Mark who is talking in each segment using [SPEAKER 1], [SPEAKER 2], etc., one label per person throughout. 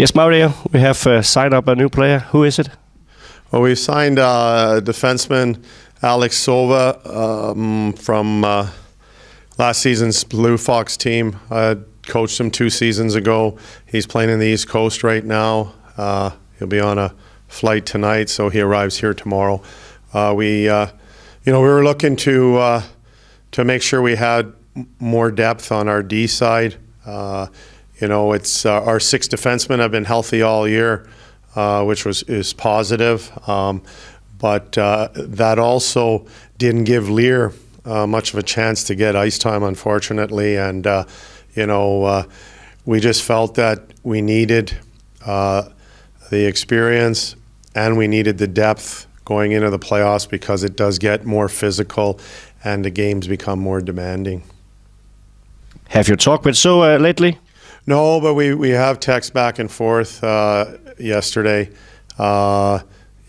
[SPEAKER 1] Yes, Mario, we have uh, signed up a new player. Who is it? Well, we've signed
[SPEAKER 2] uh, defenseman Alex Silva um, from uh, last season's Blue Fox team. I coached him two seasons ago. He's playing in the East Coast right now. Uh, he'll be on a flight tonight, so he arrives here tomorrow. Uh, we, uh, you know, we were looking to uh, to make sure we had more depth on our D side. You know, it's uh, our six defensemen have been healthy all year, uh, which was is positive. Um, but uh, that also didn't give Lear uh, much of a chance to get ice time, unfortunately. And uh, you know, we just felt that we needed the experience and we needed the depth going into the playoffs because it does get more physical and the games become more demanding. Have you talked with Soa lately? No, but we, we have text back and forth uh, yesterday, uh,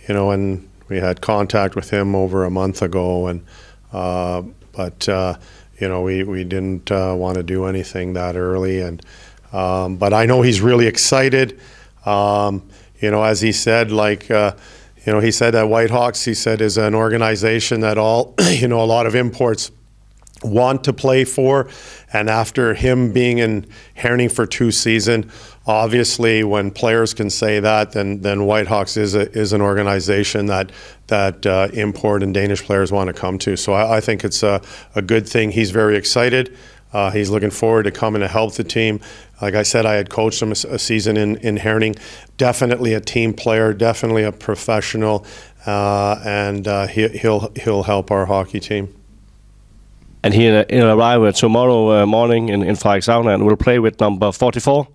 [SPEAKER 2] you know, and we had contact with him over a month ago, and uh, but uh, you know we we didn't uh, want to do anything that early, and um, but I know he's really excited. Um, you know, as he said, like uh, you know, he said that Whitehawks, he said, is an organization that all you know a lot of imports want to play for. And after him being in Herning for two seasons, obviously when players can say that, then then Whitehawks is a, is an organization that that uh, import and Danish players want to come to. So I, I think it's a, a good thing. He's very excited. Uh, he's looking forward to coming to help the team. Like I said, I had coached him a, a season in, in Herning. Definitely a team player, definitely a professional, uh, and uh, he, he'll he'll help our hockey team and he'll, uh, he'll arrive
[SPEAKER 1] uh, tomorrow uh, morning in, in Frederikshavn and will play with number 44.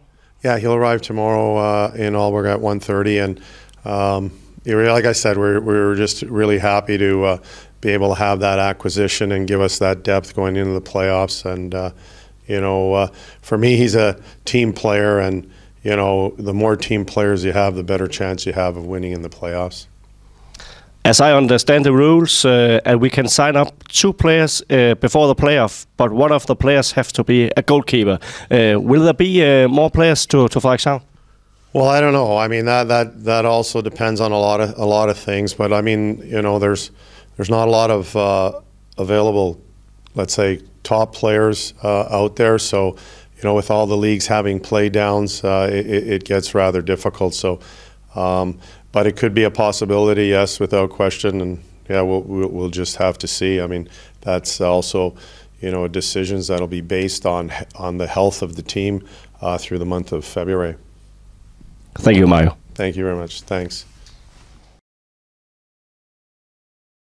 [SPEAKER 1] Yeah, he'll arrive
[SPEAKER 2] tomorrow uh, in Alberg at 1.30. And um, like I said, we're, we're just really happy to uh, be able to have that acquisition and give us that depth going into the playoffs. And, uh, you know, for me, he's a team player. And, you know, the more team players you have, the better chance you have of winning in the playoffs
[SPEAKER 1] as I understand the rules, uh, and we can sign up two players uh, before the playoff, but one of the players has to be a goalkeeper. Uh, will there be uh, more players to to Frederikshavn?
[SPEAKER 2] Well, I don't know. I mean that that that also depends on a lot of a lot of things. But I mean, you know, there's there's not a lot of uh, available, let's say, top players uh, out there. So, you know, with all the leagues having playdowns, it, it, gets rather difficult. So. Um, but it could be a possibility, yes, without question. And yeah, we'll, we'll just have to see. I mean, that's also, you know, decisions that'll be based on on the health of the team uh, through the month of February. Thank you, Mario. Thank you very much. Thanks.